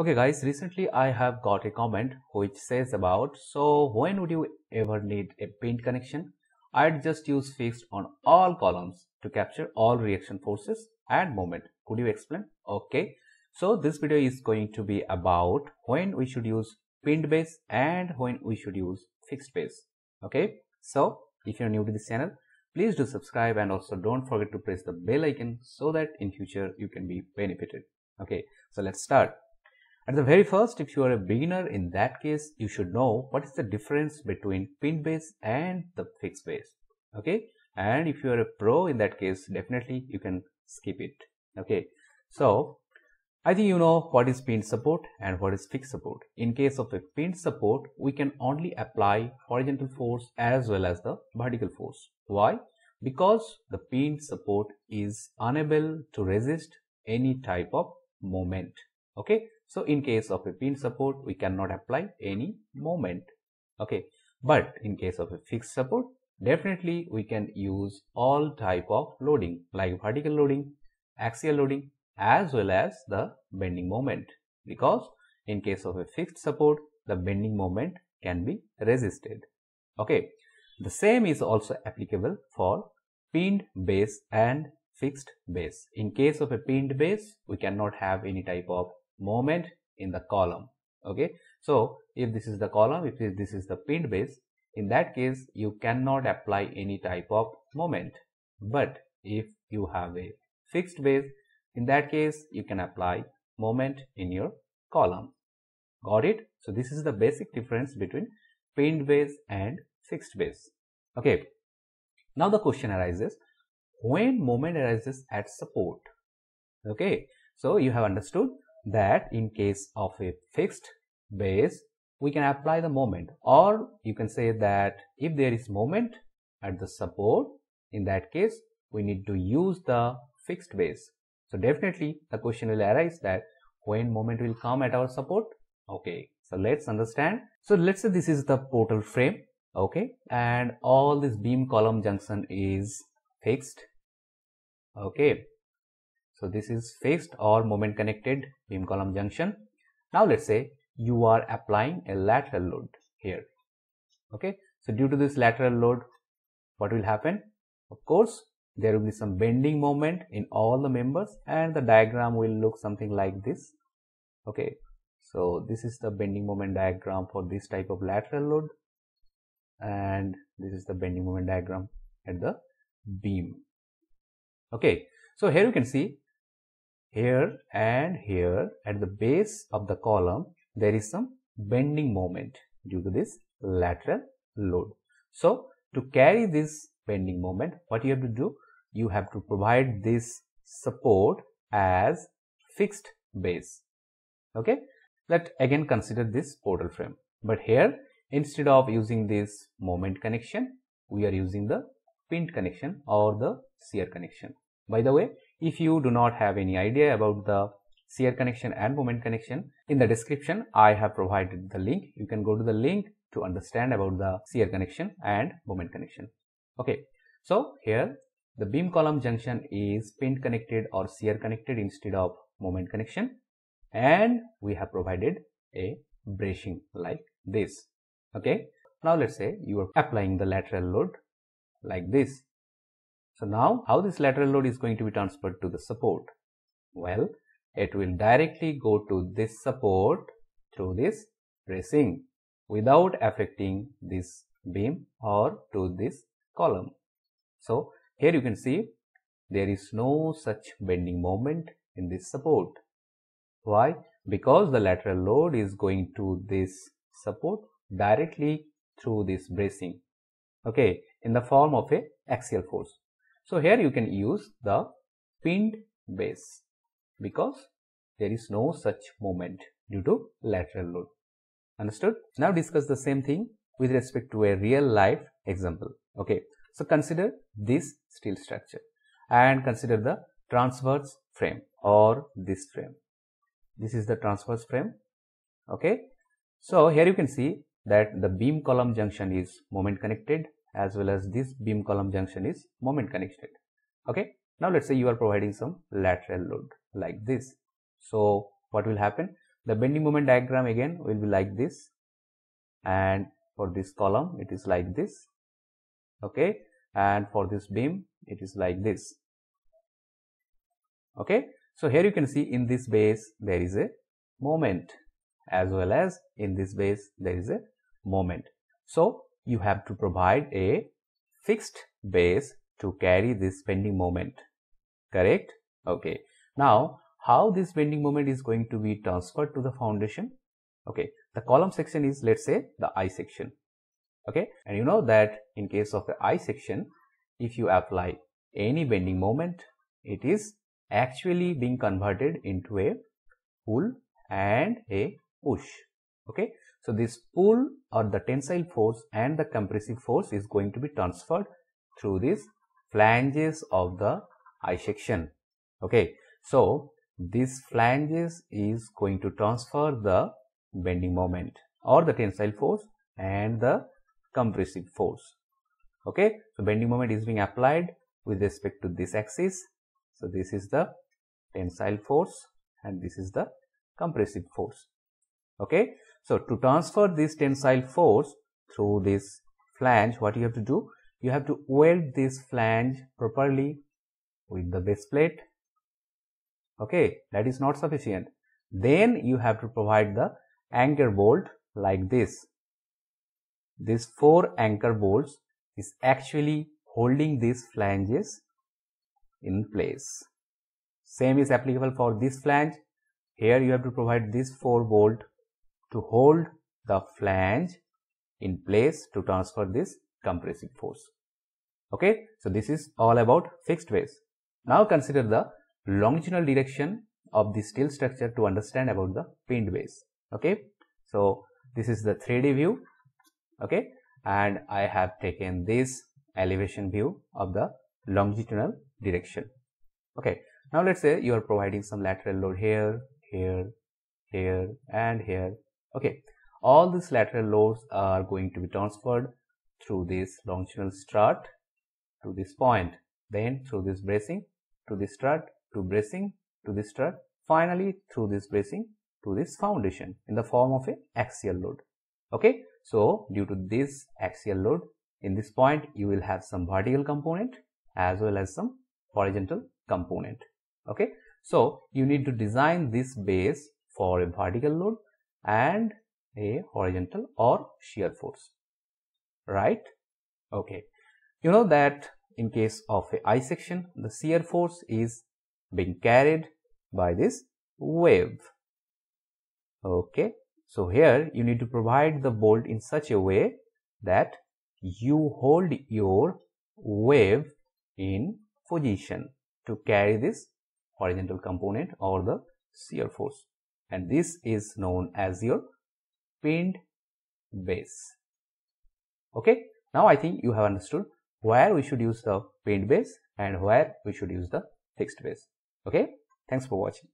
Okay guys, recently I have got a comment which says about, so when would you ever need a paint connection? I'd just use fixed on all columns to capture all reaction forces and moment. Could you explain? Okay. So this video is going to be about when we should use pinned base and when we should use fixed base. Okay. So if you're new to this channel, please do subscribe and also don't forget to press the bell icon so that in future you can be benefited. Okay. So let's start. At the very first, if you are a beginner, in that case, you should know what is the difference between pin base and the fixed base. Okay. And if you are a pro in that case, definitely you can skip it. Okay. So, I think you know what is pin support and what is fixed support. In case of a pin support, we can only apply horizontal force as well as the vertical force. Why? Because the pin support is unable to resist any type of moment. Okay. So in case of a pin support, we cannot apply any moment. Okay. But in case of a fixed support, definitely we can use all type of loading like vertical loading, axial loading as well as the bending moment because in case of a fixed support, the bending moment can be resisted. Okay. The same is also applicable for pinned base and fixed base. In case of a pinned base, we cannot have any type of moment in the column okay so if this is the column if this is the pinned base in that case you cannot apply any type of moment but if you have a fixed base in that case you can apply moment in your column got it so this is the basic difference between pinned base and fixed base okay now the question arises when moment arises at support okay so you have understood that in case of a fixed base, we can apply the moment or you can say that if there is moment at the support, in that case, we need to use the fixed base. So definitely the question will arise that when moment will come at our support. Okay, so let's understand. So let's say this is the portal frame. Okay, and all this beam column junction is fixed. Okay, so this is fixed or moment connected beam column junction. Now let's say you are applying a lateral load here. Okay. So due to this lateral load, what will happen? Of course, there will be some bending moment in all the members and the diagram will look something like this. Okay. So this is the bending moment diagram for this type of lateral load and this is the bending moment diagram at the beam. Okay. So here you can see here and here at the base of the column, there is some bending moment due to this lateral load. So, to carry this bending moment, what you have to do? You have to provide this support as fixed base. Okay. Let again consider this portal frame. But here, instead of using this moment connection, we are using the pin connection or the shear connection. By the way, if you do not have any idea about the shear connection and moment connection, in the description I have provided the link. You can go to the link to understand about the shear connection and moment connection. Okay, so here the beam column junction is pin connected or shear connected instead of moment connection and we have provided a bracing like this. Okay, now let's say you are applying the lateral load like this so now how this lateral load is going to be transferred to the support? Well, it will directly go to this support through this bracing without affecting this beam or to this column. So, here you can see there is no such bending moment in this support. Why? Because the lateral load is going to this support directly through this bracing okay, in the form of a axial force. So, here you can use the pinned base because there is no such moment due to lateral load. Understood? Now, discuss the same thing with respect to a real life example. Okay. So, consider this steel structure and consider the transverse frame or this frame. This is the transverse frame. Okay. So, here you can see that the beam column junction is moment connected as well as this beam column junction is moment connected. Okay. Now let's say you are providing some lateral load like this. So what will happen? The bending moment diagram again will be like this and for this column it is like this. Okay. And for this beam it is like this. Okay. So here you can see in this base there is a moment as well as in this base there is a moment. So you have to provide a fixed base to carry this bending moment. Correct? Okay. Now, how this bending moment is going to be transferred to the foundation? Okay. The column section is, let's say, the I section. Okay. And you know that in case of the I section, if you apply any bending moment, it is actually being converted into a pull and a push. Okay. So this pull or the tensile force and the compressive force is going to be transferred through these flanges of the I section. Okay. So this flanges is going to transfer the bending moment or the tensile force and the compressive force. Okay. So bending moment is being applied with respect to this axis. So this is the tensile force and this is the compressive force. Okay. So, to transfer this tensile force through this flange, what you have to do? You have to weld this flange properly with the base plate. Okay, that is not sufficient. Then you have to provide the anchor bolt like this. These four anchor bolts is actually holding these flanges in place. Same is applicable for this flange. Here you have to provide this four bolt to hold the flange in place to transfer this compressive force. Okay, so this is all about fixed ways. Now consider the longitudinal direction of the steel structure to understand about the pinned ways. Okay, so this is the 3D view. Okay, and I have taken this elevation view of the longitudinal direction. Okay, now let's say you are providing some lateral load here, here, here, and here, okay all these lateral loads are going to be transferred through this longitudinal strut to this point then through this bracing to this strut to bracing to this strut finally through this bracing to this foundation in the form of a axial load okay so due to this axial load in this point you will have some vertical component as well as some horizontal component okay so you need to design this base for a vertical load and a horizontal or shear force right okay you know that in case of a I section the shear force is being carried by this wave okay so here you need to provide the bolt in such a way that you hold your wave in position to carry this horizontal component or the shear force and this is known as your pinned base. Okay, now I think you have understood where we should use the pinned base and where we should use the fixed base. Okay, thanks for watching.